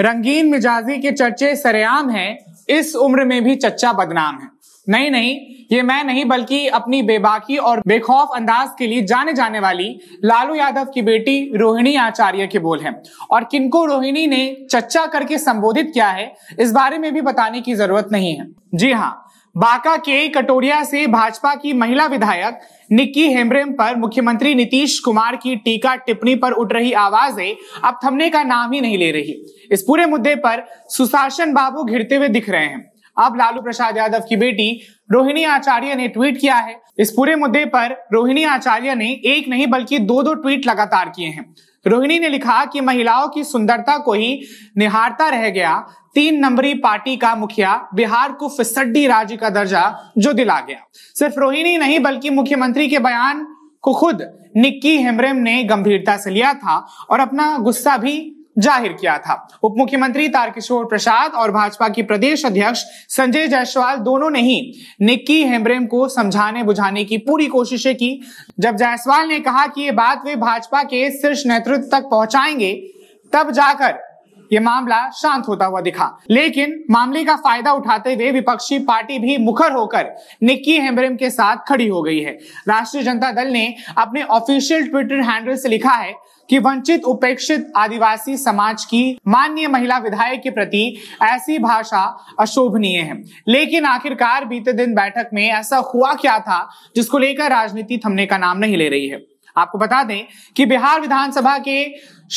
रंगीन मिजाजी के चर्चे सरेआम हैं इस उम्र में भी चच्चा बदनाम है नहीं नहीं ये मैं नहीं बल्कि अपनी बेबाकी और बेखौफ अंदाज के लिए जाने जाने वाली लालू यादव की बेटी रोहिणी आचार्य के बोल हैं और किनको रोहिणी ने चच्चा करके संबोधित किया है इस बारे में भी बताने की जरूरत नहीं है जी हाँ बांका के कटोरिया से भाजपा की महिला विधायक निक्की हेम्ब्रेम पर मुख्यमंत्री नीतीश कुमार की टीका टिप्पणी पर उठ रही आवाजें अब थमने का नाम ही नहीं ले रही इस पूरे मुद्दे पर सुशासन बाबू घिरते हुए दिख रहे हैं अब लालू प्रसाद यादव की बेटी रोहिणी आचार्य ने ट्वीट किया है इस पूरे मुद्दे पर रोहिणी आचार्य ने एक नहीं बल्कि दो दो ट्वीट लगातार किए हैं रोहिणी ने लिखा कि महिलाओं की सुंदरता को ही निहारता रह गया तीन नंबरी पार्टी का मुखिया बिहार को फिसड्डी राज्य का दर्जा जो दिला गया सिर्फ रोहिणी नहीं बल्कि मुख्यमंत्री के बयान को खुद निक्की हेमरेम ने गंभीरता से लिया था और अपना गुस्सा भी जाहिर किया था उप मुख्यमंत्री तारकिशोर प्रसाद और भाजपा की प्रदेश अध्यक्ष संजय जायसवाल दोनों ने ही निक्की हेम्ब्रेम को समझाने बुझाने की पूरी कोशिशें की जब जायसवाल ने कहा कि ये बात वे भाजपा के शीर्ष नेतृत्व तक पहुंचाएंगे तब जाकर ये मामला शांत होता हुआ दिखा लेकिन मामले का फायदा उठाते हुए विपक्षी पार्टी भी मुखर होकर निक्की हेम्ब्रेम के साथ खड़ी हो गई है राष्ट्रीय जनता दल ने अपने ऑफिशियल ट्विटर हैंडल से लिखा है कि वंचित उपेक्षित आदिवासी समाज की माननीय महिला विधायक के प्रति ऐसी भाषा अशोभनीय है लेकिन आखिरकार बीते दिन बैठक में ऐसा हुआ क्या था जिसको लेकर राजनीति थमने का नाम नहीं ले रही है आपको बता दें कि बिहार विधानसभा के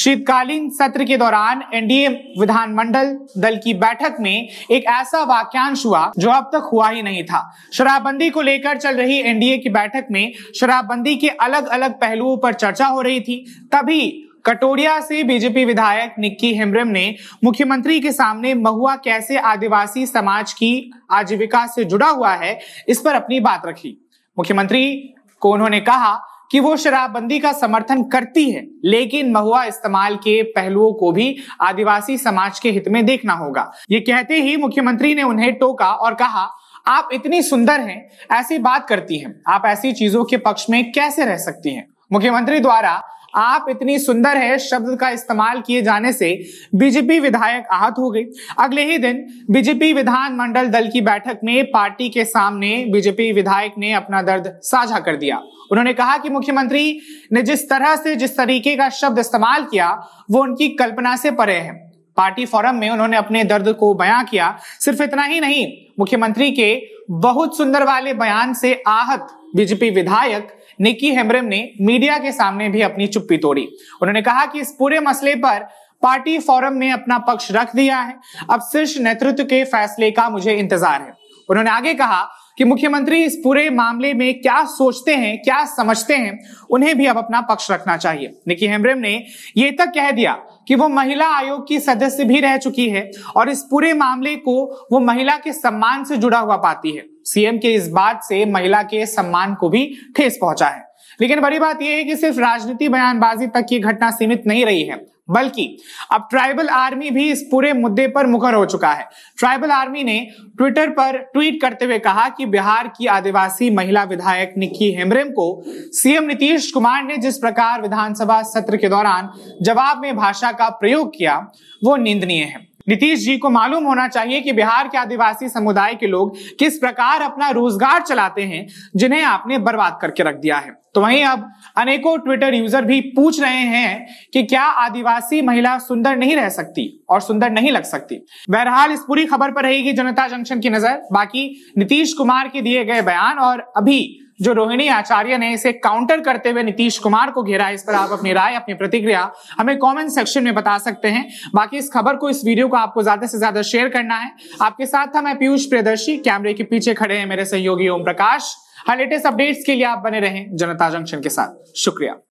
शीतकालीन सत्र के दौरान एनडीए विधानमंडल दल की बैठक में एक ऐसा वाक्यांश हुआ जो अब तक हुआ ही नहीं था शराबबंदी को लेकर चल रही एनडीए की बैठक में शराबबंदी के अलग अलग पहलुओं पर चर्चा हो रही थी तभी कटोरिया से बीजेपी विधायक निक्की हेम्रम ने मुख्यमंत्री के सामने महुआ कैसे आदिवासी समाज की आजीविका से जुड़ा हुआ है इस पर अपनी बात रखी मुख्यमंत्री को उन्होंने कहा कि वो शराबबंदी का समर्थन करती है लेकिन महुआ इस्तेमाल के पहलुओं को भी आदिवासी समाज के हित में देखना होगा ये कहते ही मुख्यमंत्री ने उन्हें टोका और कहा आप इतनी सुंदर हैं ऐसी बात करती हैं आप ऐसी चीजों के पक्ष में कैसे रह सकती हैं मुख्यमंत्री द्वारा आप इतनी सुंदर है शब्द का इस्तेमाल किए जाने से बीजेपी विधायक आहत हो गई अगले ही दिन बीजेपी विधानमंडल दल की बैठक में पार्टी के सामने बीजेपी विधायक ने अपना दर्द साझा कर दिया उन्होंने कहा कि मुख्यमंत्री ने जिस तरह से जिस तरीके का शब्द इस्तेमाल किया वो उनकी कल्पना से परे है पार्टी फोरम में उन्होंने अपने दर्द को बयां किया सिर्फ इतना ही नहीं मुख्यमंत्री के बहुत सुंदर वाले बयान से आहत बीजेपी विधायक निकी हेम्ब्रम ने मीडिया के सामने भी अपनी चुप्पी तोड़ी उन्होंने कहा कि इस पूरे मसले पर पार्टी फोरम ने अपना पक्ष रख दिया है अब शीर्ष नेतृत्व के फैसले का मुझे इंतजार है उन्होंने आगे कहा कि मुख्यमंत्री इस पूरे मामले में क्या सोचते हैं क्या समझते हैं उन्हें भी अब अपना पक्ष रखना चाहिए निकी हेम्ब्रेम ने यह तक कह दिया कि वो महिला आयोग की सदस्य भी रह चुकी है और इस पूरे मामले को वो महिला के सम्मान से जुड़ा हुआ पाती है सीएम के इस बात से महिला के सम्मान को भी ठेस पहुंचा है लेकिन बड़ी बात यह है कि सिर्फ राजनीति बयानबाजी तक की घटना सीमित नहीं रही है बल्कि अब ट्राइबल आर्मी भी इस पूरे मुद्दे पर मुखर हो चुका है ट्राइबल आर्मी ने ट्विटर पर ट्वीट करते हुए कहा कि बिहार की आदिवासी महिला विधायक निक्की हेमरेम को सीएम नीतीश कुमार ने जिस प्रकार विधानसभा सत्र के दौरान जवाब में भाषा का प्रयोग किया वो निंदनीय है नीतीश जी को मालूम होना चाहिए कि बिहार के आदिवासी समुदाय के लोग किस प्रकार अपना रोजगार चलाते हैं जिन्हें आपने बर्बाद करके रख दिया है तो वहीं अब अनेकों ट्विटर यूजर भी पूछ रहे हैं कि क्या आदिवासी महिला सुंदर नहीं रह सकती और सुंदर नहीं लग सकती बहरहाल इस पूरी खबर पर रहेगी जनता जंक्शन की नजर बाकी नीतीश कुमार के दिए गए बयान और अभी जो रोहिणी आचार्य ने इसे काउंटर करते हुए नीतीश कुमार को घेरा है इस पर आप अपनी राय अपनी प्रतिक्रिया हमें कमेंट सेक्शन में बता सकते हैं बाकी इस खबर को इस वीडियो को आपको ज्यादा से ज्यादा शेयर करना है आपके साथ था मैं पीयूष प्रियदर्शी कैमरे के पीछे खड़े हैं मेरे सहयोगी ओम प्रकाश हर लेटेस्ट अपडेट्स के लिए आप बने रहें जनता जंक्शन के साथ शुक्रिया